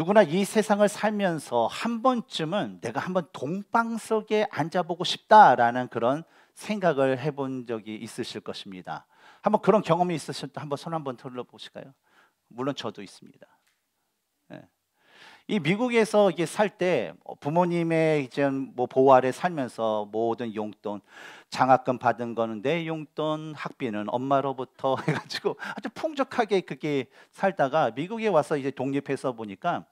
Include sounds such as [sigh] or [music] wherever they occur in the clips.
누구나 이 세상을 살면서 한 번쯤은 내가 한번 동방석에 앉아보고 싶다라는 그런 생각을 해본 적이 있으실 것입니다. 한번 그런 경험이 있으실 때 한번 손 한번 들어보실까요? 물론 저도 있습니다. 네. 이 미국에서 이게 살때 부모님의 이제 뭐 보호 아래 살면서 모든 용돈 장학금 받은 거는 내 용돈 학비는 엄마로부터 [laughs] 해가지고 아주 풍족하게 그게 살다가 미국에 와서 이제 독립해서 보니까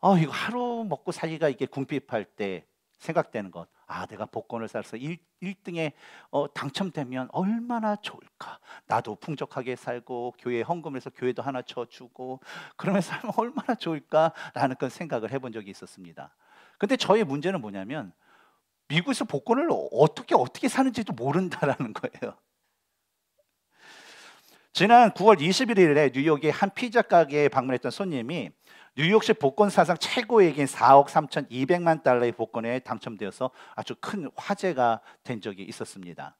어 이거 하루 먹고 살기가 이게 궁핍할 때 생각되는 것 아, 내가 복권을 사서 1, 1등에 어, 당첨되면 얼마나 좋을까. 나도 풍족하게 살고 교회 헌금해서 교회도 하나 쳐주고 그러면서 [laughs] 살면 얼마나 좋을까라는 그 생각을 해본 적이 있었습니다. 근데 저의 문제는 뭐냐면 미국에서 복권을 어떻게 어떻게 사는지도 모른다라는 거예요. 지난 9월 21일에 뉴욕의 한 피자 가게에 방문했던 손님이 뉴욕시 복권 사상 최고액인 4억 3천2백만 달러의 복권에 당첨되어서 아주 큰 화제가 된 적이 있었습니다.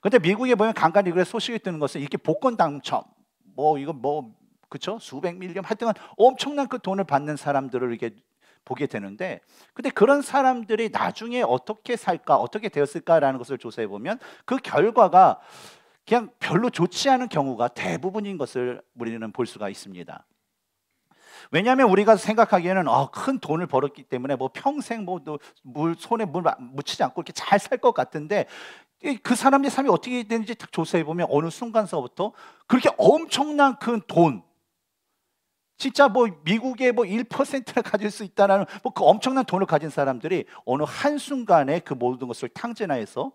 근데 미국에 보면 간간히 그래 소식이 뜨는 것은 이렇게 복권 당첨 뭐 이거 뭐 그쵸 수백 밀리언 하여튼 엄청난 그 돈을 받는 사람들을 이게 보게 되는데 근데 그런 사람들이 나중에 어떻게 살까 어떻게 되었을까라는 것을 조사해 보면 그 결과가 그냥 별로 좋지 않은 경우가 대부분인 것을 우리는 볼 수가 있습니다. 왜냐하면 우리가 생각하기에는 어, 큰 돈을 벌었기 때문에 뭐 평생 뭐물 손에 물 묻히지 않고 이렇게 잘 살 것 같은데 그 사람의 삶이 어떻게 되는지 딱 조사해 보면 어느 순간서부터 그렇게 엄청난 큰 돈, 진짜 뭐 미국의 뭐 1%를 가질 수 있다라는 뭐 그 엄청난 돈을 가진 사람들이 어느 한 순간에 그 모든 것을 탕진하여서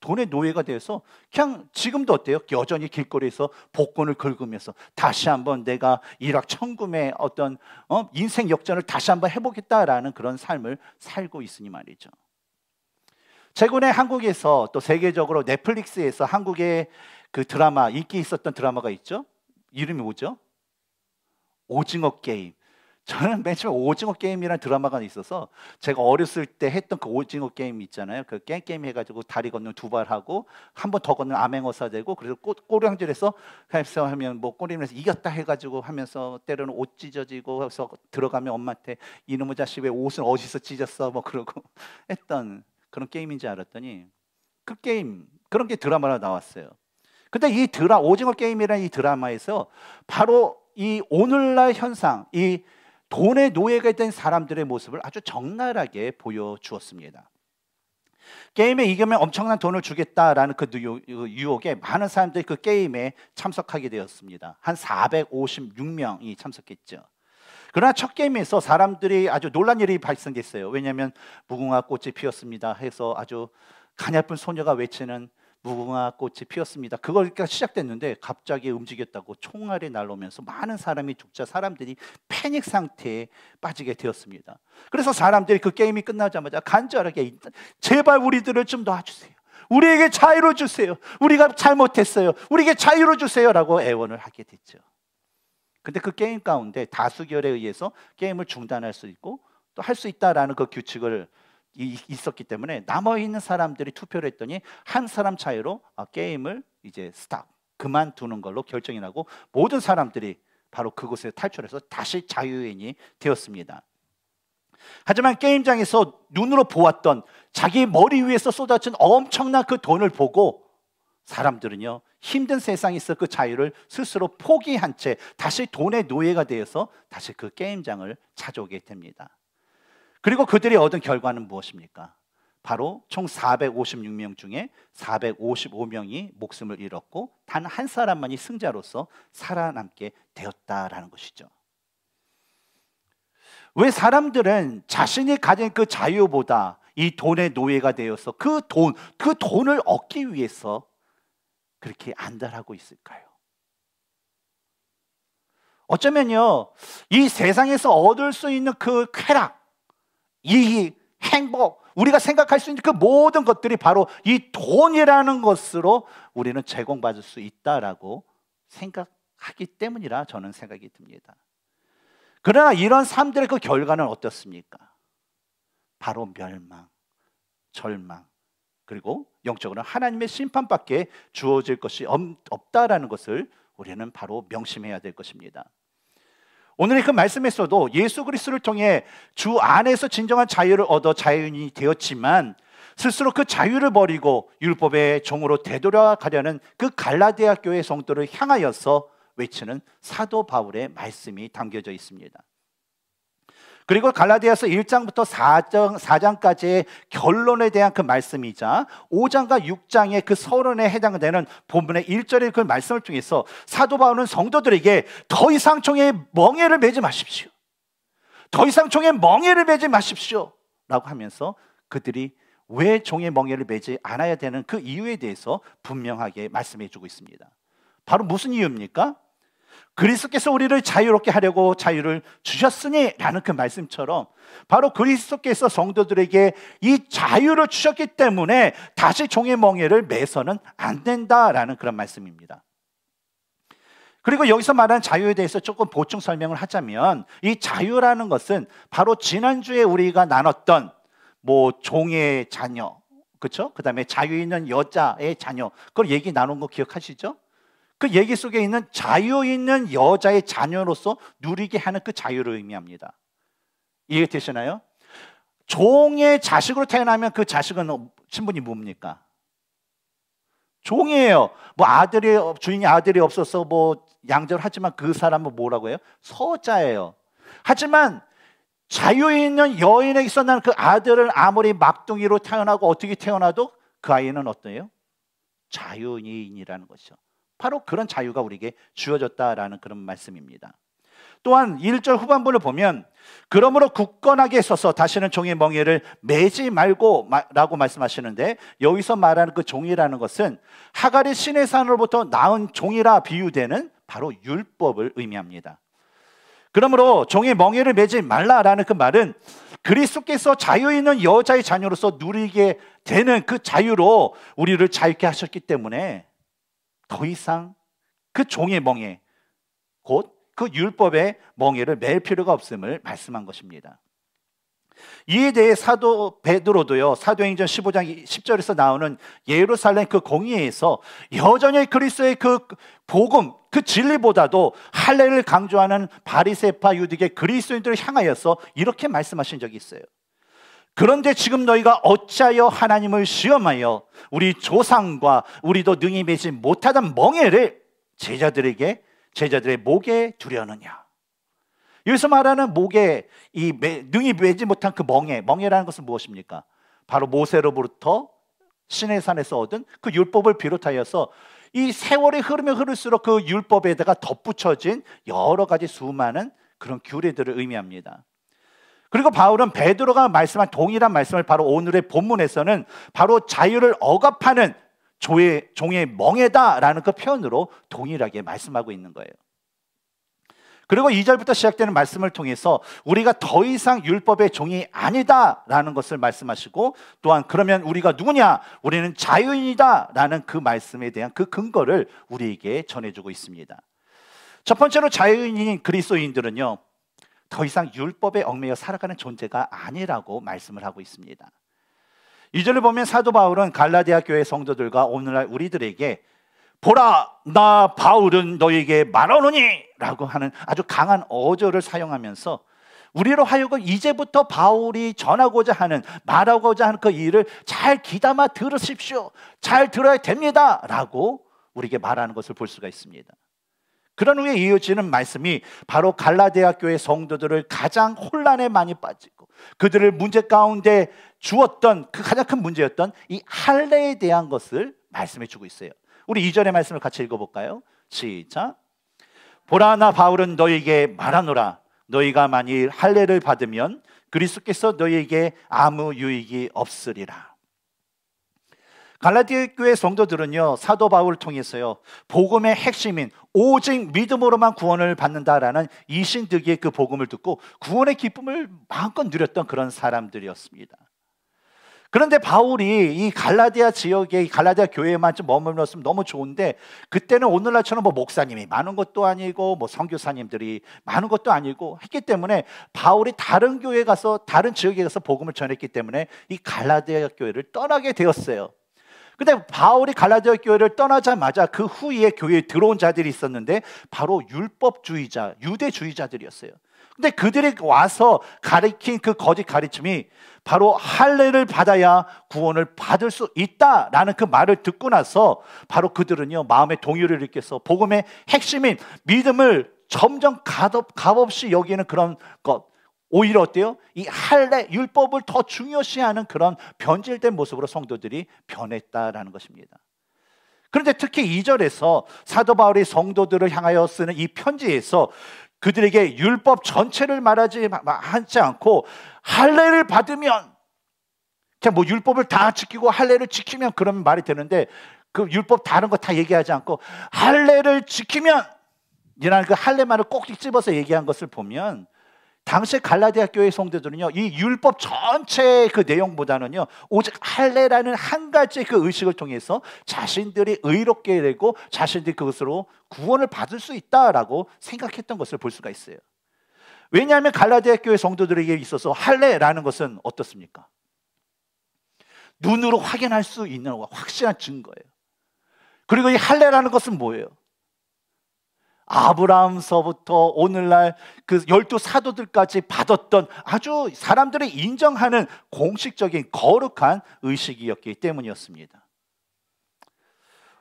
돈의 노예가 되어서 그냥 지금도 어때요? 여전히 길거리에서 복권을 긁으면서 다시 한번 내가 일확천금의 어떤 어? 인생 역전을 다시 한번 해보겠다라는 그런 삶을 살고 있으니 말이죠. 최근에 한국에서 또 세계적으로 넷플릭스에서 한국의 그 드라마 인기 있었던 드라마가 있죠. 이름이 뭐죠? 오징어 게임. 저는 맨 처음 에 오징어 게임이라는 드라마가 있어서 제가 어렸을 때 했던 그 오징어 게임 있잖아요. 그 게임 게임 해가지고 다리 건너 두 발하고 한 번 더 건너 암행어사 되고 그래서 꼬, 꼬량질해서 해서 하면 뭐 꼬리면서 이겼다 해가지고 하면서 때로는 옷 찢어지고 해서 들어가면 엄마한테 이놈의 자식 왜옷을 어디서 찢었어 뭐 그러고 [laughs] 했던 그런 게임인 줄 알았더니 그 게임 그런 게 드라마로 나왔어요. 근데 이 드라 오징어 게임이라는 이 드라마에서 바로 이 오늘날 현상 이 돈의 노예가 된 사람들의 모습을 아주 적나라하게 보여주었습니다. 게임에 이기면 엄청난 돈을 주겠다라는 그, 그 유혹에 많은 사람들이 그 게임에 참석하게 되었습니다. 한 456명이 참석했죠. 그러나 첫 게임에서 사람들이 아주 놀란 일이 발생했어요 왜냐하면 무궁화 꽃이 피었습니다 해서 아주 가냘픈 소녀가 외치는 무궁화 꽃이 피었습니다. 그걸 시작됐는데 갑자기 움직였다고 총알이 날라오면서 많은 사람이 죽자 사람들이 패닉 상태에 빠지게 되었습니다. 그래서 사람들이 그 게임이 끝나자마자 간절하게 제발 우리들을 좀 놔주세요. 우리에게 자유로 주세요. 우리가 잘못했어요. 우리에게 자유로 주세요라고 애원을 하게 됐죠. 근데 그 게임 가운데 다수결에 의해서 게임을 중단할 수 있고 또 할 수 있다라는 그 규칙을 있었기 때문에 남아 있는 사람들이 투표를 했더니 한 사람 차이로 아, 게임을 이제 스탑 그만두는 걸로 결정이 나고 모든 사람들이 바로 그곳에 탈출해서 다시 자유인이 되었습니다. 하지만 게임장에서 눈으로 보았던 자기 머리 위에서 쏟아진 엄청난 그 돈을 보고 사람들은요 힘든 세상에서 그 자유를 스스로 포기한 채 다시 돈의 노예가 되어서 다시 그 게임장을 찾아오게 됩니다. 그리고 그들이 얻은 결과는 무엇입니까? 바로 총 456명 중에 455명이 목숨을 잃었고 단 한 사람만이 승자로서 살아남게 되었다라는 것이죠. 왜 사람들은 자신이 가진 그 자유보다 이 돈의 노예가 되어서 그 돈, 그 돈을 얻기 위해서 그렇게 안달하고 있을까요? 어쩌면요, 이 세상에서 얻을 수 있는 그 쾌락, 이익, 행복, 우리가 생각할 수 있는 그 모든 것들이 바로 이 돈이라는 것으로 우리는 제공받을 수 있다라고 생각하기 때문이라 저는 생각이 듭니다. 그러나 이런 삶들의 그 결과는 어떻습니까? 바로 멸망, 절망, 그리고 영적으로 하나님의 심판밖에 주어질 것이 없다라는 것을 우리는 바로 명심해야 될 것입니다. 오늘의 그 말씀에서도 예수 그리스도를 통해 주 안에서 진정한 자유를 얻어 자유인이 되었지만 스스로 그 자유를 버리고 율법의 종으로 되돌아가려는 그 갈라디아 교회 성도를 향하여서 외치는 사도 바울의 말씀이 담겨져 있습니다. 그리고 갈라디아서 1장부터 4장, 4장까지의 결론에 대한 그 말씀이자 5장과 6장의 그 서론에 해당되는 본문의 1절의 그 말씀을 통해서 사도 바울은 성도들에게 더 이상 총의 멍해를 매지 마십시오. 더 이상 총의 멍해를 매지 마십시오. 라고 하면서 그들이 왜 종의 멍해를 매지 않아야 되는 그 이유에 대해서 분명하게 말씀해 주고 있습니다. 바로 무슨 이유입니까? 그리스도께서 우리를 자유롭게 하려고 자유를 주셨으니 라는 그 말씀처럼 바로 그리스도께서 성도들에게 이 자유를 주셨기 때문에 다시 종의 멍에를 매서는 안 된다라는 그런 말씀입니다. 그리고 여기서 말한 자유에 대해서 조금 보충 설명을 하자면 이 자유라는 것은 바로 지난주에 우리가 나눴던 뭐 종의 자녀, 그렇죠? 그다음에 자유 있는 여자의 자녀. 그걸 얘기 나눈 거 기억하시죠? 그 얘기 속에 있는 자유 있는 여자의 자녀로서 누리게 하는 그 자유를 의미합니다. 이해되시나요? 종의 자식으로 태어나면 그 자식은 신분이 뭡니까? 종이에요. 뭐 아들이 주인이 아들이 없어서 뭐 양절 하지만 그 사람은 뭐라고 해요? 서자예요. 하지만 자유 있는 여인에게 있었던 그 아들을 아무리 막둥이로 태어나고 어떻게 태어나도 그 아이는 어때요? 자유인이라는 것이죠. 바로 그런 자유가 우리에게 주어졌다라는 그런 말씀입니다. 또한 1절 후반부를 보면 그러므로 굳건하게 서서 다시는 종의 멍에를 매지 말고 라고 말씀하시는데 여기서 말하는 그 종이라는 것은 하갈의 신의 산으로부터 나은 종이라 비유되는 바로 율법을 의미합니다. 그러므로 종의 멍에를 매지 말라라는 그 말은 그리스도께서 자유 있는 여자의 자녀로서 누리게 되는 그 자유로 우리를 자유케 하셨기 때문에 더 이상 그 종의 멍에 곧 그 율법의 멍에를 맬 필요가 없음을 말씀한 것입니다. 이에 대해 사도 베드로도요 사도행전 15장 10절에서 나오는 예루살렘 그 공의에서 여전히 그리스의그 복음 그 진리보다도 할례를 강조하는 바리세파 유득의 그리스도인들을 향하여서 이렇게 말씀하신 적이 있어요. 그런데 지금 너희가 어찌하여 하나님을 시험하여 우리 조상과 우리도 능히 매지 못하던 멍에를 제자들에게 제자들의 목에 두려느냐? 여기서 말하는 목에 이 매, 능히 매지 못한 그 멍에 멍에라는 것은 무엇입니까? 바로 모세로부터 시내산에서 얻은 그 율법을 비롯하여서 이 세월이 흐르면 흐를수록 그 율법에다가 덧붙여진 여러 가지 수많은 그런 규례들을 의미합니다. 그리고 바울은 베드로가 말씀한 동일한 말씀을 바로 오늘의 본문에서는 바로 자유를 억압하는 조의, 종의 멍에다라는 그 표현으로 동일하게 말씀하고 있는 거예요. 그리고 2절부터 시작되는 말씀을 통해서 우리가 더 이상 율법의 종이 아니다라는 것을 말씀하시고 또한 그러면 우리가 누구냐? 우리는 자유인이다라는 그 말씀에 대한 그 근거를 우리에게 전해주고 있습니다. 첫 번째로 자유인인 그리스도인들은요. 더 이상 율법에 얽매여 살아가는 존재가 아니라고 말씀을 하고 있습니다. 이절을 보면 사도 바울은 갈라디아 교회 성도들과 오늘날 우리들에게 보라 나 바울은 너에게 말하노니라고 하는 아주 강한 어조를 사용하면서 우리로 하여금 이제부터 바울이 전하고자 하는 말하고자 하는 그 일을 잘 귀담아 들으십시오. 잘 들어야 됩니다라고 우리에게 말하는 것을 볼 수가 있습니다. 그런 후에 이어지는 말씀이 바로 갈라디아 교의 성도들을 가장 혼란에 많이 빠지고 그들을 문제 가운데 주었던 그 가장 큰 문제였던 이 할례에 대한 것을 말씀해 주고 있어요. 우리 이절의 말씀을 같이 읽어 볼까요? 시작. 보라 나 바울은 너에게 말하노라 너희가 만일 할례를 받으면 그리스도께서 너희에게 아무 유익이 없으리라. 갈라디아 교회 성도들은요 사도 바울을 통해서요 복음의 핵심인 오직 믿음으로만 구원을 받는다라는 이신득의그 복음을 듣고 구원의 기쁨을 마음껏 누렸던 그런 사람들이었습니다. 그런데 바울이 이 갈라디아 지역에 갈라디아 교회에만 좀 머물렀으면 너무 좋은데 그때는 오늘날처럼 뭐 목사님이 많은 것도 아니고 뭐 선교사님들이 많은 것도 아니고 했기 때문에 바울이 다른 교회 가서 다른 지역에 가서 복음을 전했기 때문에 이 갈라디아 교회를 떠나게 되었어요. 근데 바울이 갈라디아 교회를 떠나자마자 그 후에 교회에 들어온 자들이 있었는데 바로 율법주의자, 유대주의자들이었어요. 근데 그들이 와서 가리킨 그 거짓 가르침이 바로 할례를 받아야 구원을 받을 수 있다라는 그 말을 듣고 나서 바로 그들은요 마음의 동요를 일으켜서 복음의 핵심인 믿음을 점점 값없이 여기는 그런 것 오히려 어때요? 이 할례 율법을 더 중요시하는 그런 변질된 모습으로 성도들이 변했다라는 것입니다. 그런데 특히 2절에서 사도 바울이 성도들을 향하여 쓰는 이 편지에서 그들에게 율법 전체를 말하지 하지 않고 할례를 받으면 그냥 뭐 율법을 다 지키고 할례를 지키면 그러면 말이 되는데 그 율법 다른 거 다 얘기하지 않고 할례를 지키면 이라는 그 할례만을 꼭 집어서 얘기한 것을 보면 당시 갈라디아 교회 성도들은요 이 율법 전체의 그 내용보다는요 오직 할례라는 한 가지 그 의식을 통해서 자신들이 의롭게 되고 자신들이 그것으로 구원을 받을 수 있다라고 생각했던 것을 볼 수가 있어요. 왜냐하면 갈라디아 교회 성도들에게 있어서 할례라는 것은 어떻습니까? 눈으로 확인할 수 있는 확실한 증거예요. 그리고 이 할례라는 것은 뭐예요? 아브라함서부터 오늘날 그 열두 사도들까지 받았던 아주 사람들이 인정하는 공식적인 거룩한 의식이었기 때문이었습니다.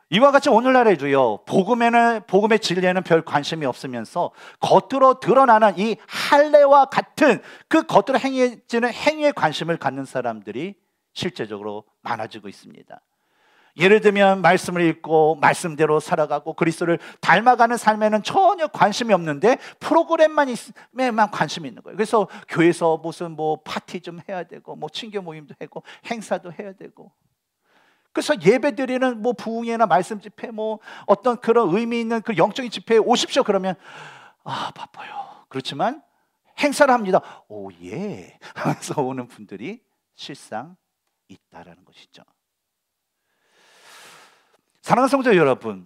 이와 같이 오늘날의 주요 복음에는 복음의 진리에는 별 관심이 없으면서 겉으로 드러나는 이 할례와 같은 그 겉으로 행해지는 행위에 관심을 갖는 사람들이 실제적으로 많아지고 있습니다. 예를 들면 말씀을 읽고 말씀대로 살아가고 그리스도를 닮아가는 삶에는 전혀 관심이 없는데 프로그램만 있에만 관심이 있는 거예요. 그래서 교회에서 무슨 뭐 파티 좀 해야 되고 뭐 친교 모임도 하고 행사도 해야 되고 그래서 예배 드리는 뭐 부흥회나 말씀 집회 뭐 어떤 그런 의미 있는 그 영적인 집회에 오십시오 그러면 아 바빠요. 그렇지만 행사를 합니다. 오예 하면서 오는 분들이 실상 있다라는 것이죠. 사랑하는 성도 여러분,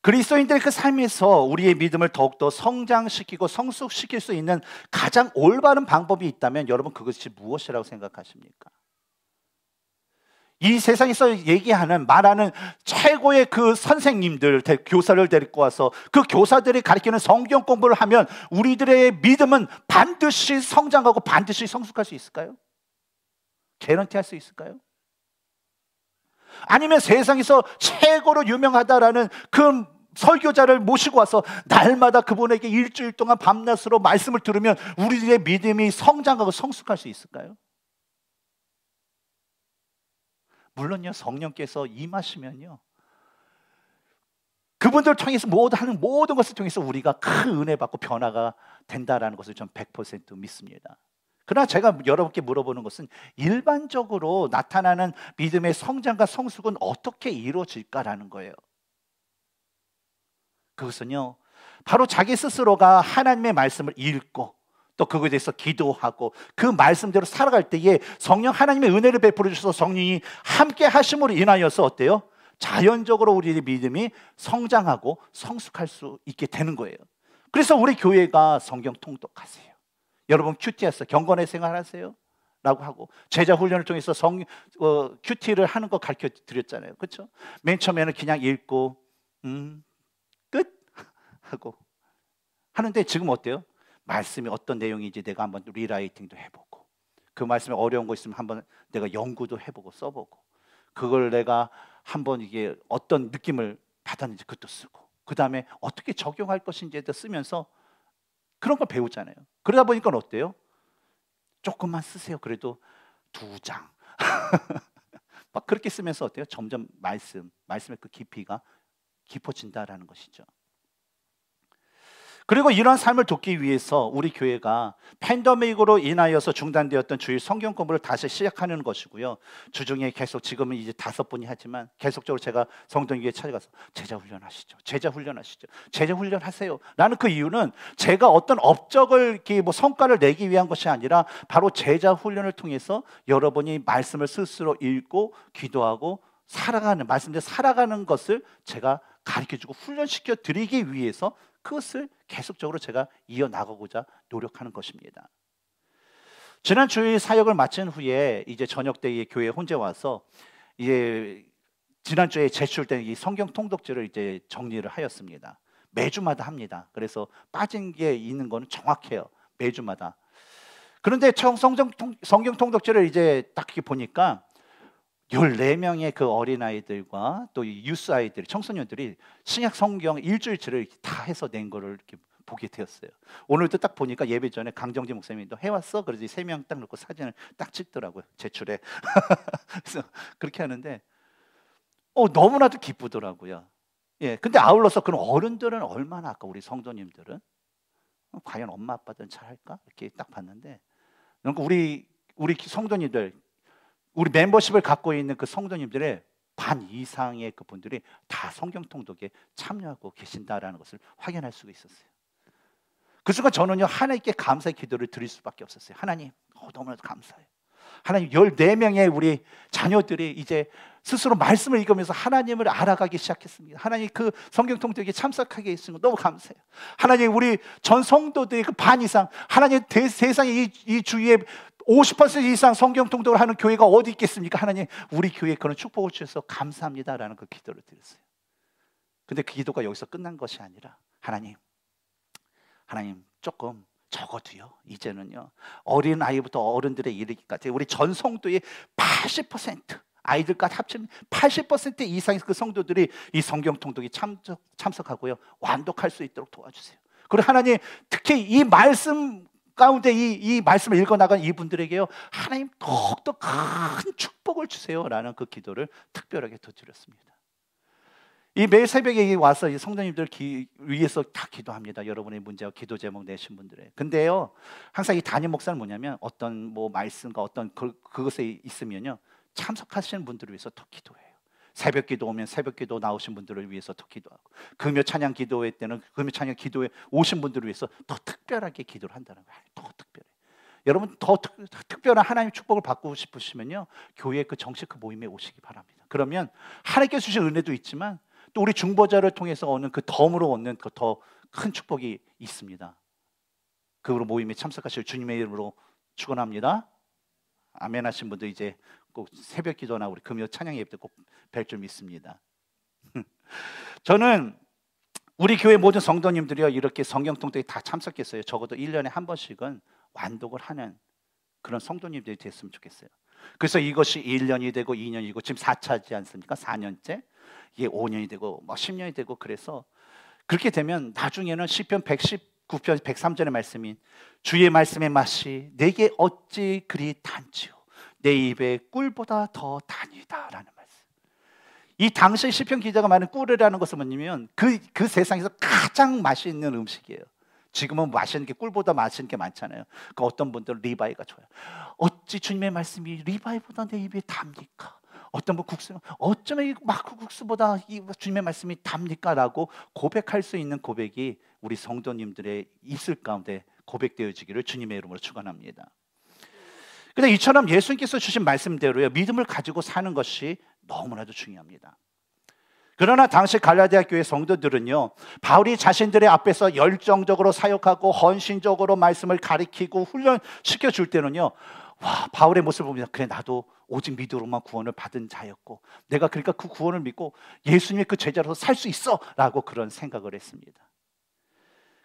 그리스도인들의 그 삶에서 우리의 믿음을 더욱더 성장시키고 성숙시킬 수 있는 가장 올바른 방법이 있다면 여러분 그것이 무엇이라고 생각하십니까? 이 세상에서 얘기하는 말하는 최고의 그 선생님들 교사를 데리고 와서 그 교사들이 가르치는 성경 공부를 하면 우리들의 믿음은 반드시 성장하고 반드시 성숙할 수 있을까요? 개런티 할수 있을까요? 아니면 세상에서 최고로 유명하다라는 그 설교자를 모시고 와서 날마다 그분에게 일주일 동안 밤낮으로 말씀을 들으면 우리들의 믿음이 성장하고 성숙할 수 있을까요? 물론요, 성령께서 임하시면요. 그분들 통해서 모든 하는 모든 것을 통해서 우리가 큰 은혜 받고 변화가 된다라는 것을 전 100% 믿습니다. 그러나 제가 여러분께 물어보는 것은 일반적으로 나타나는 믿음의 성장과 성숙은 어떻게 이루어질까라는 거예요. 그것은요, 바로 자기 스스로가 하나님의 말씀을 읽고 또 그거에 대해서 기도하고 그 말씀대로 살아갈 때에 성령 하나님의 은혜를 베풀어 주셔서 성령이 함께 하심으로 인하여서 어때요? 자연적으로 우리의 믿음이 성장하고 성숙할 수 있게 되는 거예요. 그래서 우리 교회가 성경 통독하세요. 여러분 큐티에서 경건의 생활하세요. 라고 하고 제자 훈련을 통해서 성 어, 큐티를 하는 거 가르쳐 드렸잖아요. 그렇죠? 맨 처음에는 그냥 읽고 음, 끝 [laughs] 하고 하는데 지금 어때요? 말씀이 어떤 내용인지 내가 한번 리라이팅도 해보고 그 말씀에 어려운 거 있으면 한번 내가 연구도 해보고 써보고 그걸 내가 한번 이게 어떤 느낌을 받았는지 그것도 쓰고 그 다음에 어떻게 적용할 것인지에 대해 서 쓰면서 그런 걸 배우잖아요. 그러다 보니까 어때요? 조금만 쓰세요. 그래도 두 장. [laughs] 막 그렇게 쓰면서 어때요? 점점 말씀, 말씀의 그 깊이가 깊어진다라는 것이죠. 그리고 이러한 삶을 돕기 위해서 우리 교회가 팬더믹으로 인하여서 중단되었던 주일 성경 공부를 다시 시작하는 것이고요. 주중에 계속 지금은 이제 다섯 분이 하지만 계속적으로 제가 성동교회 찾아가서 제자 훈련하시죠. 제자 훈련하시죠. 제자 훈련하세요. 나는 그 이유는 제가 어떤 업적을 뭐 성과를 내기 위한 것이 아니라 바로 제자 훈련을 통해서 여러분이 말씀을 스스로 읽고 기도하고 살아가는 말씀대로 살아가는 것을 제가 가르쳐주고 훈련시켜 드리기 위해서 그것을 계속적으로 제가 이어나가고자 노력하는 것입니다. 지난 주일 사역을 마친 후에 이제 저녁 때에 교회 혼자 와서 이제 지난 주에 제출된 이 성경 통독지를 이제 정리를 하였습니다. 매주마다 합니다. 그래서 빠진 게 있는 거는 정확해요. 매주마다. 그런데 성경 통독지를 이제 딱 보니까 14명의 그 어린아이들과 또 유스 아이들, 청소년들이 신약 성경 일주일치를 다 해서 낸 거를 이렇게 보게 되었어요. 오늘도 딱 보니까 예배 전에 강정재 목사님이 너 해왔어? 그러지 세 명딱 넣고 사진을 딱 찍더라고요. 제출해. [laughs] 그래서 그렇게 하는데 어, 너무나도 기쁘더라고요. 예, 근데 아울러서 그런 어른들은 얼마나 아까 우리 성도님들은 어, 과연 엄마 아빠들은 잘할까 이렇게 딱 봤는데 그러니까 우리 우리 성도님들 우리 멤버십을 갖고 있는 그 성도님들의 반 이상의 그 분들이 다 성경 통독에 참여하고 계신다라는 것을 확인할 수가 있었어요. 그 순간 저는요 하나님께 감사의 기도를 드릴 수밖에 없었어요. 하나님 어, 너무나도 감사해요. 하나님 14명의 우리 자녀들이 이제 스스로 말씀을 읽으면서 하나님을 알아가기 시작했습니다. 하나님 그 성경 통독에 참석하게 했으니 너무 감사해요. 하나님 우리 전 성도들의 그반 이상 하나님 대, 세상의 이, 이 주위에 50% 이상 성경 통독을 하는 교회가 어디 있겠습니까? 하나님, 우리 교회 그런 축복을 주셔서 감사합니다라는 그 기도를 드렸어요. 근데 그 기도가 여기서 끝난 것이 아니라 하나님, 하나님 조금 적어도요. 이제는요. 어린 아이부터 어른들의 이르기까지 우리 전 성도의 80% 아이들까지 합치80% 이상의 그 성도들이 이 성경 통독이 참석, 참석하고요. 완독할 수 있도록 도와주세요. 그리고 하나님 특히 이 말씀 가운데 이, 이 말씀을 읽어나간 이분들에게요. 하나님 더욱더 큰 축복을 주세요. 라는 그 기도를 특별하게 드렸습니다. 이 매일 새벽에 와서 이 성도님들 기, 위에서 다 기도합니다. 여러분의 문제와 기도 제목 내신 분들의. 근데요, 항상 이 담임 목사는 뭐냐면 어떤 뭐 말씀과 어떤 그, 그것에 있으면요 참석하시는 분들을 위해서 더 기도해요. 새벽 기도 오면 새벽 기도 나오신 분들을 위해서 더 기도하고 금요 찬양 기도회 때는 금요 찬양 기도회 오신 분들을 위해서 더 특별하게 기도를 한다는 거예요. 더 특별해. 여러분 더 특, 별한 하나님 축복을 받고 싶으시면요 교회 그 정식 그 모임에 오시기 바랍니다. 그러면 하나님께 주신 은혜도 있지만 또 우리 중보자를 통해서 오는 그 덤으로 얻는 그 더 큰 축복이 있습니다. 그로 모임에 참석하실 주님의 이름으로 축원합니다. 아멘 하신 분들 이제 꼭 새벽 기도나 우리 금요 찬양 예배 때꼭뵐줄 믿습니다. [laughs] 저는 우리 교회 모든 성도님들이요 이렇게 성경 통독에 다 참석했어요. 적어도 1년에 한 번씩은 완독을 하는 그런 성도님들이 됐으면 좋겠어요. 그래서 이것이 1년이 되고 2년이고 지금 4차지 않습니까? 4년째. 이게 5년이 되고 뭐 10년이 되고 그래서 그렇게 되면 나중에는 시편 119편 103절의 말씀인 주의 말씀의 맛이 내게 어찌 그리 단지요. 내 입에 꿀보다 더 단이다라는 말씀. 이 당시 시편 기자가 말하는 꿀이라는 것은 뭐냐면 그, 그 세상에서 가장 맛있는 음식이에요. 지금은 맛있는 게 꿀보다 맛있는 게 많잖아요. 그 어떤 분들 리바이가 좋아요. 어찌 주님의 말씀이 리바이보다 내 입에 답니까? 어떤 분 국수 어쩌면 이 마크 국수보다 이 주님의 말씀이 답니까라고 고백할 수 있는 고백이 우리 성도님들의 입술 가운데 고백되어지기를 주님의 이름으로 축원합니다. 근데 이처럼 예수님께서 주신 말씀대로요. 믿음을 가지고 사는 것이 너무나도 중요합니다. 그러나 당시 갈라디아 교회 성도들은요. 바울이 자신들의 앞에서 열정적으로 사역하고 헌신적으로 말씀을 가리키고 훈련시켜 줄 때는요. 와, 바울의 모습을 보면 그래 나도 오직 믿음으로만 구원을 받은 자였고 내가 그러니까 그 구원을 믿고 예수님의 그 제자로서 살 수 있어라고 그런 생각을 했습니다.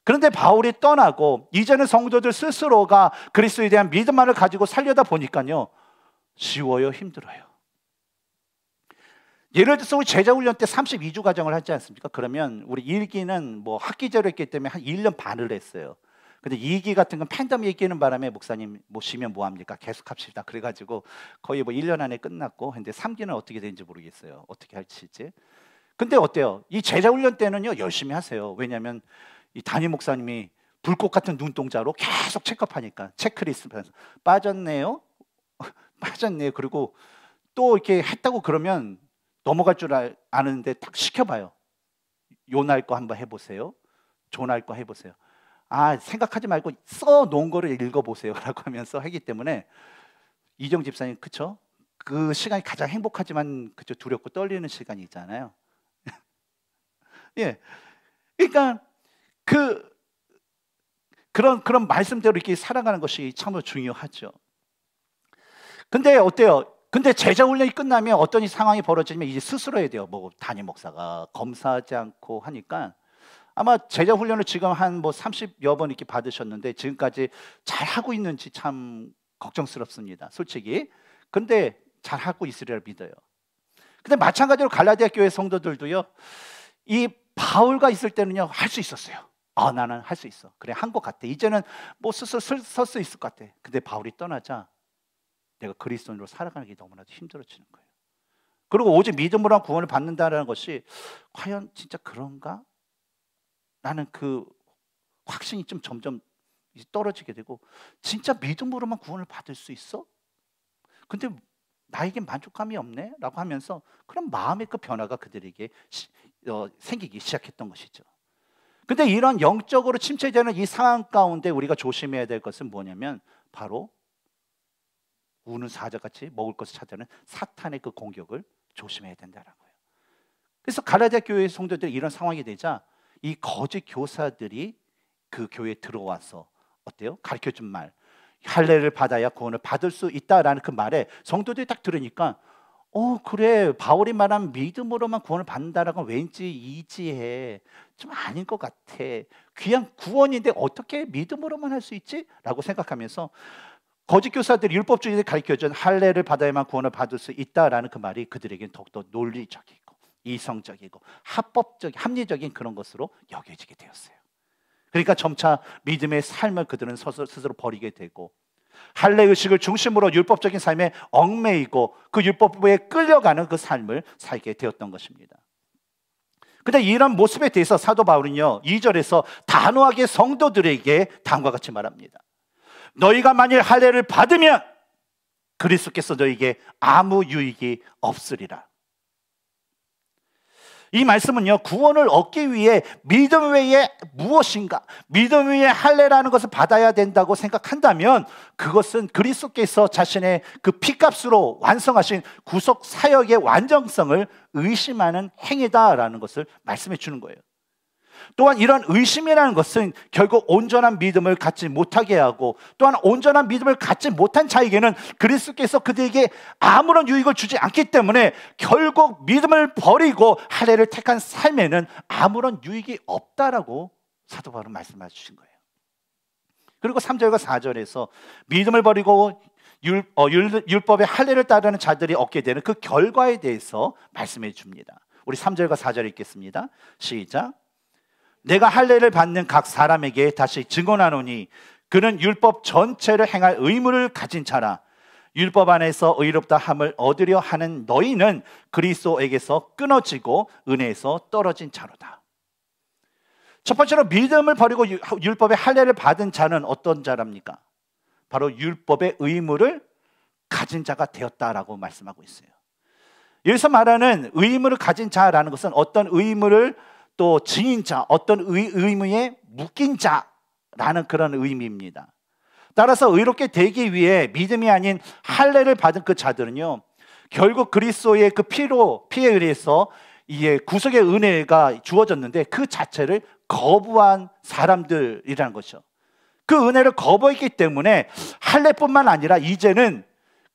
그런데 바울이 떠나고 이전의 성도들 스스로가 그리스도에 대한 믿음만을 가지고 살려다 보니까요. 쉬워요, 힘들어요. 예를 들어서 우리 제자 훈련 때 32주 과정을 하지 않습니까? 그러면 우리 1기는뭐 학기제로 했기 때문에 한 1년 반을 했어요. 근데 2기 같은 건 팬덤이 끼는 바람에 목사님 모시면 뭐 합니까? 계속 합시다. 그래 가지고 거의 뭐 1년 안에 끝났고 근데 3기는 어떻게 되는지 모르겠어요. 어떻게 할지 이제. 근데 어때요? 이 제자 훈련 때는요. 열심히 하세요. 왜냐면 이 담임 목사님이 불꽃 같은 눈동자로 계속 체크하니까 체크리스트에서 빠졌네요, [laughs] 빠졌네요. 그리고 또 이렇게 했다고 그러면 넘어갈 줄 아는데 딱 시켜봐요. 요 날 거 한번 해보세요. 조날 거 해보세요. 아 생각하지 말고 써 놓은 거를 읽어보세요라고 [laughs] 하면서 하기 때문에 이정 집사님 그쵸? 그 시간이 가장 행복하지만 그쵸 두렵고 떨리는 시간이잖아요. [laughs] 예, 그러니까 그 그런 그런 말씀대로 이렇게 살아가는 것이 참 중요하죠. 근데 어때요? 근데 제자 훈련이 끝나면 어떤 상황이 벌어지면 이제 스스로 해야 돼요. 뭐 담임 목사가 검사하지 않고 하니까 아마 제자 훈련을 지금 한 뭐 30여 번 이렇게 받으셨는데 지금까지 잘 하고 있는지 참 걱정스럽습니다. 솔직히. 근데 잘 하고 있으리라 믿어요. 근데 마찬가지로 갈라디아 교회 성도들도요. 이 바울가 있을 때는요. 할 수 있었어요. 아 나는 할 수 있어. 그래 한 것 같아. 이제는 뭐 스스로 설수 있을 것 같아. 근데 바울이 떠나자 내가 그리스도인으로 살아가는 게 너무나도 힘들어지는 거예요. 그리고 오직 믿음으로 구원을 받는다는 것이 과연 진짜 그런가? 나는 그 확신이 좀 점점 떨어지게 되고 진짜 믿음으로만 구원을 받을 수 있어? 근데 나에게 만족감이 없네라고 하면서 그런 마음의 그 변화가 그들에게 시, 어, 생기기 시작했던 것이죠. 근데 이런 영적으로 침체되는 이 상황 가운데 우리가 조심해야 될 것은 뭐냐면 바로 우는 사자같이 먹을 것을 찾아는 사탄의 그 공격을 조심해야 된다라고요. 그래서 갈라디아 교회 의 성도들이 이런 상황이 되자 이 거짓 교사들이 그 교회에 들어와서 어때요? 가르쳐 준 말. 할례를 받아야 구원을 받을 수 있다라는 그 말에 성도들이 딱 들으니까 어 그래 바울이 말한 믿음으로만 구원을 받는다라고 왠지 이지해 좀 아닌 것 같아. 귀한 구원인데 어떻게 믿음으로만 할 수 있지? 라고 생각하면서 거짓 교사들이 율법주의를 가르쳐준 할례를 받아야만 구원을 받을 수 있다라는 그 말이 그들에겐 더욱더 논리적이고 이성적이고 합법적 합리적인 그런 것으로 여겨지게 되었어요. 그러니까 점차 믿음의 삶을 그들은 스스로 버리게 되고 할례 의식을 중심으로 율법적인 삶에 얽매이고 그 율법에 끌려가는 그 삶을 살게 되었던 것입니다. 근데 그러니까 이런 모습에 대해서 사도 바울은요, 2절에서 단호하게 성도들에게 다음과 같이 말합니다. 너희가 만일 할례를 받으면 그리스도께서 너에게 희 아무 유익이 없으리라. 이 말씀은요, 구원을 얻기 위해 믿음 외에 무엇인가, 믿음 외에 할례라는 것을 받아야 된다고 생각한다면 그것은 그리스도께서 자신의 그 피값으로 완성하신 구속 사역의 완전성을 의심하는 행위다라는 것을 말씀해 주는 거예요. 또한 이런 의심이라는 것은 결국 온전한 믿음을 갖지 못하게 하고 또한 온전한 믿음을 갖지 못한 자에게는 그리스도께서 그들에게 아무런 유익을 주지 않기 때문에 결국 믿음을 버리고 할례를 택한 삶에는 아무런 유익이 없다라고 사도 바울 말씀해 주신 거예요. 그리고 3절과 4절에서 믿음을 버리고 율, 어, 율 법의 할례를 따르는 자들이 얻게 되는 그 결과에 대해서 말씀해 줍니다. 우리 3절과 4절 읽겠습니다. 시작. 내가 할례를 받는 각 사람에게 다시 증언하노니 그는 율법 전체를 행할 의무를 가진 자라 율법 안에서 의롭다 함을 얻으려 하는 너희는 그리스도에게서 끊어지고 은혜에서 떨어진 자로다. 첫 번째로 믿음을 버리고 율법의 할례를 받은 자는 어떤 자랍니까? 바로 율법의 의무를 가진 자가 되었다라고 말씀하고 있어요. 여기서 말하는 의무를 가진 자라는 것은 어떤 의무를 또 증인자, 어떤 의, 의무에 묶인 자라는 그런 의미입니다. 따라서 의롭게 되기 위해 믿음이 아닌 할례를 받은 그 자들은요. 결국 그리스도의 그 피로 피에 의해서 이게 구속의 은혜가 주어졌는데 그 자체를 거부한 사람들이라는 것이죠. 그 은혜를 거부했기 때문에 할례뿐만 아니라 이제는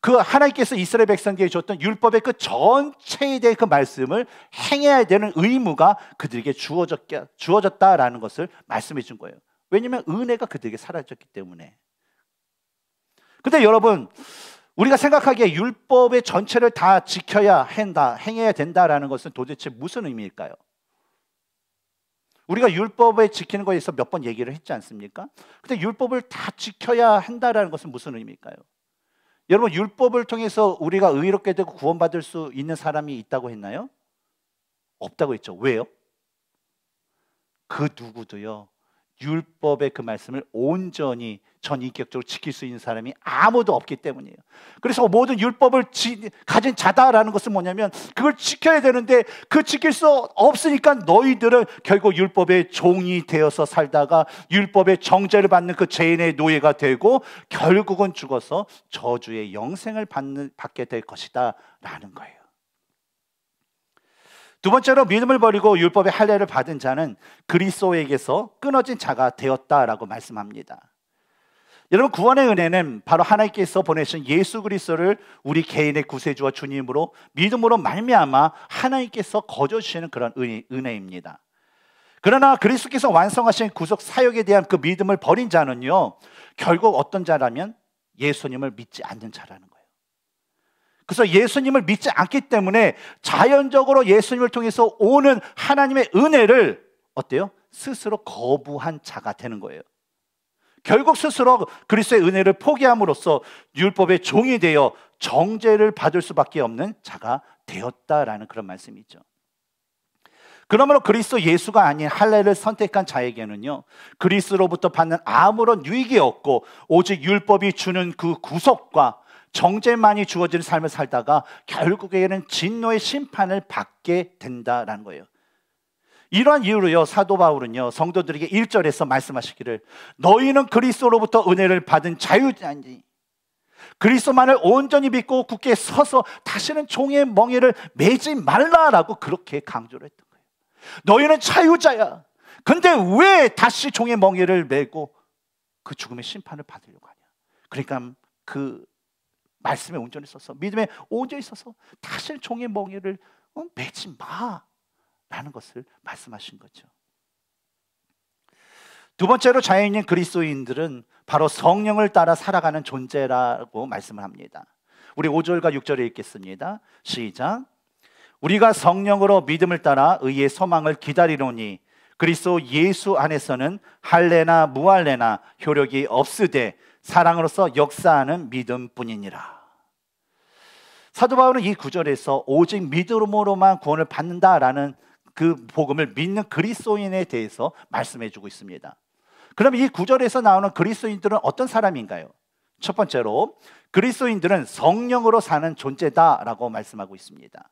그 하나님께서 이스라엘 백성에게 줬던 율법의 그 전체에 대해 그 말씀을 행해야 되는 의무가 그들에게 주어졌게, 주어졌다라는 것을 말씀해 준 거예요. 왜냐하면 은혜가 그들에게 사라졌기 때문에. 근데 여러분, 우리가 생각하기에 율법의 전체를 다 지켜야 한다, 행해야 된다라는 것은 도대체 무슨 의미일까요? 우리가 율법에 지키는 것에 있어 몇번 얘기를 했지 않습니까? 근데 율법을 다 지켜야 한다라는 것은 무슨 의미일까요? 여러분 율법을 통해서 우리가 의롭게 되고 구원받을 수 있는 사람이 있다고 했나요? 없다고 했죠. 왜요? 그 누구도요. 율법의 그 말씀을 온전히 전인격적으로 지킬 수 있는 사람이 아무도 없기 때문이에요. 그래서 모든 율법을 지, 가진 자다라는 것은 뭐냐면 그걸 지켜야 되는데 그 지킬 수 없으니까 너희들은 결국 율법의 종이 되어서 살다가 율법의 정죄를 받는 그 죄인의 노예가 되고 결국은 죽어서 저주의 영생을 받는, 받게 될 것이다라는 거예요. 두 번째로 믿음을 버리고 율법의 할례를 받은 자는 그리스도에게서 끊어진 자가 되었다라고 말씀합니다. 여러분 구원의 은혜는 바로 하나님께서 보내신 예수 그리스도를 우리 개인의 구세주와 주님으로 믿음으로 말미암아 하나님께서 거저 주시는 그런 은혜, 은혜입니다. 그러나 그리스도께서 완성하신 구속 사역에 대한 그 믿음을 버린 자는요 결국 어떤 자라면 예수님을 믿지 않는 자라는 거예요. 그래서 예수님을 믿지 않기 때문에 자연적으로 예수님을 통해서 오는 하나님의 은혜를 어때요? 스스로 거부한 자가 되는 거예요. 결국 스스로 그리스의 은혜를 포기함으로써 율법의 종이 되어 정죄를 받을 수밖에 없는 자가 되었다라는 그런 말씀이죠. 그러므로 그리스도 예수가 아닌 할례를 선택한 자에게는요. 그리스로부터 받는 아무런 유익이 없고 오직 율법이 주는 그 구속과 정죄만이 주어지는 삶을 살다가 결국에는 진노의 심판을 받게 된다라는 거예요. 이러한 이유로요 사도 바울은요 성도들에게 1절에서 말씀하시기를 너희는 그리스도로부터 은혜를 받은 자유자니 그리스도만을 온전히 믿고 굳게 서서 다시는 종의 멍에를 매지 말라라고 그렇게 강조를 했던 거예요. 너희는 자유자야. 근데 왜 다시 종의 멍에를 메고 그 죽음의 심판을 받으려고 하냐? 그러니까 그 말씀에 온전히 있어서 믿음에 온전히 있어서 다시 종의 멍에를 어, 매지 마라는 것을 말씀하신 거죠. 두 번째로 자연인 그리스도인들은 바로 성령을 따라 살아가는 존재라고 말씀을 합니다. 우리 5절과 6절에 읽겠습니다. 시작. 우리가 성령으로 믿음을 따라 의의 소망을 기다리노니 그리스도 예수 안에서는 할례나 무할례나 효력이 없으되 사랑으로서 역사하는 믿음뿐이니라. 사도 바울은 이 구절에서 오직 믿음으로만 구원을 받는다라는 그 복음을 믿는 그리스도인에 대해서 말씀해 주고 있습니다. 그럼 이 구절에서 나오는 그리스도인들은 어떤 사람인가요? 첫 번째로 그리스도인들은 성령으로 사는 존재다라고 말씀하고 있습니다.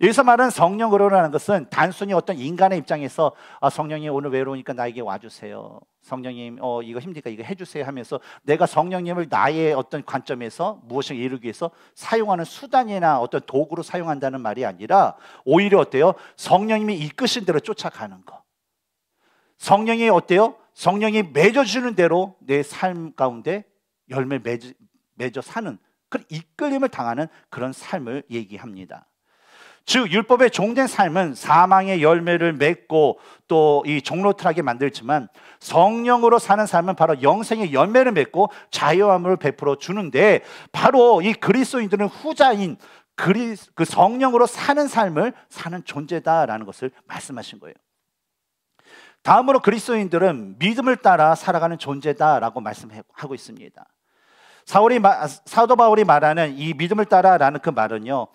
여기서 말하는 성령으로라는 것은 단순히 어떤 인간의 입장에서 아, 성령님 오늘 외로우니까 나에게 와주세요. 성령님 어, 이거 힘드니까 이거 해주세요 하면서 내가 성령님을 나의 어떤 관점에서 무엇을 이루기 위해서 사용하는 수단이나 어떤 도구로 사용한다는 말이 아니라 오히려 어때요? 성령님이 이끄신 대로 쫓아가는 거. 성령이 어때요? 성령이 맺어주는 대로 내 삶 가운데 열매 맺어, 맺어 사는 그 이끌림을 당하는 그런 삶을 얘기합니다. 즉 율법의 종된 삶은 사망의 열매를 맺고 또 이 종로틀하게 만들지만 성령으로 사는 삶은 바로 영생의 열매를 맺고 자유함을 베풀어 주는데 바로 이 그리스도인들은 후자인 그리, 그 성령으로 사는 삶을 사는 존재다라는 것을 말씀하신 거예요. 다음으로 그리스도인들은 믿음을 따라 살아가는 존재다라고 말씀하고 있습니다. 사울이 사도 바울이 말하는 이 믿음을 따라라는 그 말은요.